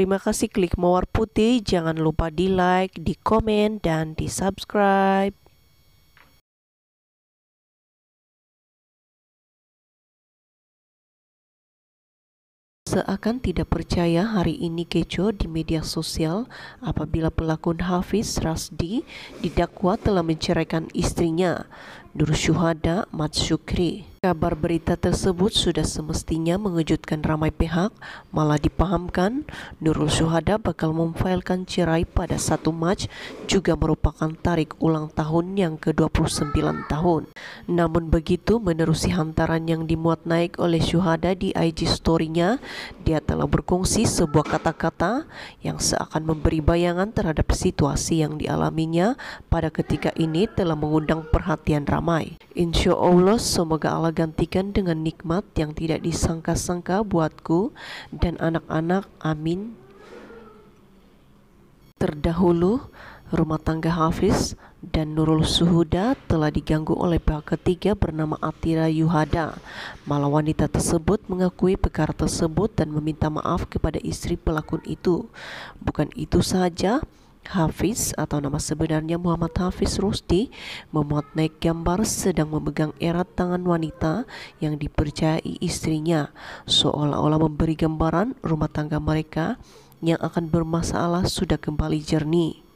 Terima kasih klik mawar putih. Jangan lupa di like, di komen, dan di subscribe. Seakan tidak percaya hari ini kecoh di media sosial apabila pelakon Hafiz Rasdi didakwa telah menceraikan istrinya. Syuhada, Mat Syukri. Kabar berita tersebut sudah semestinya mengejutkan ramai pihak, malah dipahamkan Nurul Syuhada bakal memfailkan cerai pada 1 Mac juga merupakan tarik ulang tahun yang ke-29 tahun. Namun begitu, menerusi hantaran yang dimuat naik oleh Syuhada di IG story-nya, dia telah berkongsi sebuah kata-kata yang seakan memberi bayangan terhadap situasi yang dialaminya pada ketika ini telah mengundang perhatian ramai ramai. Insya Allah semoga Allah gantikan dengan nikmat yang tidak disangka-sangka buatku dan anak-anak. Amin. Terdahulu, rumah tangga Hafiz dan Nurul Suhuda telah diganggu oleh pihak ketiga bernama Atira Yuhada. Malah wanita tersebut mengakui perkara tersebut dan meminta maaf kepada istri pelakon itu. Bukan itu saja, Hafiz atau nama sebenarnya Muhammad Hafiz Rusti memuat naik gambar sedang memegang erat tangan wanita yang dipercayai istrinya seolah-olah memberi gambaran rumah tangga mereka yang akan bermasalah sudah kembali jernih.